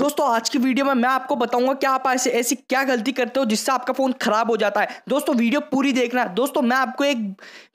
दोस्तों आज की वीडियो में मैं आपको बताऊंगा क्या आप ऐसे ऐसी क्या गलती करते हो जिससे आपका फ़ोन ख़राब हो जाता है दोस्तों वीडियो पूरी देखना दोस्तों मैं आपको एक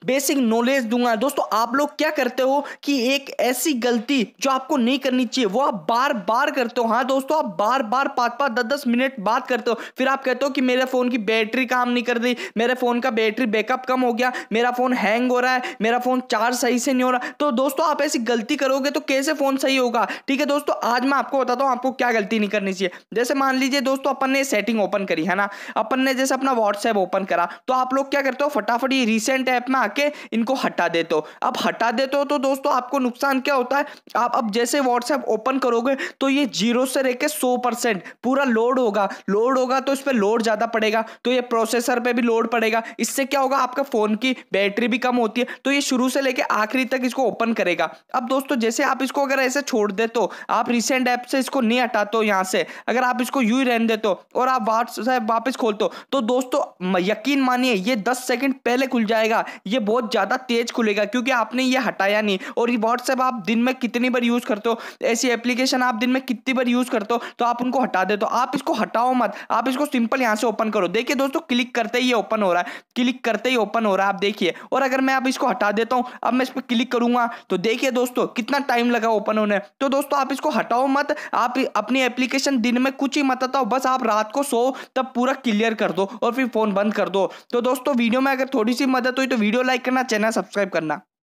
बेसिक नॉलेज दूंगा दोस्तों आप लोग क्या करते हो कि एक ऐसी गलती जो आपको नहीं करनी चाहिए वो आप बार बार करते हो हाँ दोस्तों आप बार बार पाँच पाँच दस दस मिनट बात करते हो फिर आप कहते हो कि मेरे फ़ोन की बैटरी काम नहीं कर रही मेरे फ़ोन का बैटरी बैकअप कम हो गया मेरा फ़ोन हैंग हो रहा है मेरा फ़ोन चार्ज सही से नहीं हो रहा तो दोस्तों आप ऐसी गलती करोगे तो कैसे फ़ोन सही होगा ठीक है दोस्तों आज मैं आपको बताता हूँ आपको क्या गलती नहीं करनी चाहिए जैसे मान लीजिए दोस्तों अपन ने सेटिंग ओपन करी है ना अपन ने जैसे अपना व्हाट्सएप ओपन करा तो आप लोग क्या करते हो फटाफट ये रिसेंट ऐप में आके इनको हटा देते हो अब हटा देते हो तो दोस्तों आपको नुकसान क्या होता है आप अब जैसे व्हाट्सएप ओपन करोगे तो ये जीरो से लेके सौ परसेंट पूरा लोड होगा लोड होगा तो इस पर लोड ज़्यादा पड़ेगा तो ये प्रोसेसर पर भी लोड पड़ेगा इससे क्या होगा आपका फ़ोन की बैटरी भी कम होती है तो ये शुरू से लेके आखिरी तक इसको ओपन करेगा अब दोस्तों जैसे आप इसको अगर ऐसे छोड़ दे तो आप रिसेंट ऐप से इसको नहीं हटा हो तो यहाँ से अगर आप इसको यू ही रहने देते हो और आप व्हाट्सएप वापस खोलते हो तो दोस्तों यकीन मानिए ये दस सेकेंड पहले खुल जाएगा ये बहुत ज़्यादा तेज खुलेगा क्योंकि आपने ये हटाया नहीं और ये व्हाट्सएप आप दिन में कितनी बार यूज़ करते हो ऐसी एप्लीकेशन आप दिन में कितनी बार यूज़ करते हो तो आप उनको हटा देते हो आप इसको हटाओ मत आप इसको सिंपल यहाँ से ओपन करो देखिए दोस्तों क्लिक करते ही ओपन हो रहा है क्लिक करते ही ओपन हो रहा है आप देखिए और अगर मैं आप इसको हटा देता हूँ अब मैं इस पर क्लिक करूँगा तो देखिए दोस्तों कितना टाइम लगा ओपन होने तो दोस्तों आप इसको हटाओ मत आप अपनी अपनी एप्लीकेशन दिन में कुछ ही मत बताओ बस आप रात को सो तब पूरा क्लियर कर दो और फिर फ़ोन बंद कर दो तो दोस्तों वीडियो में अगर थोड़ी सी मदद हुई तो वीडियो लाइक करना चैनल सब्सक्राइब करना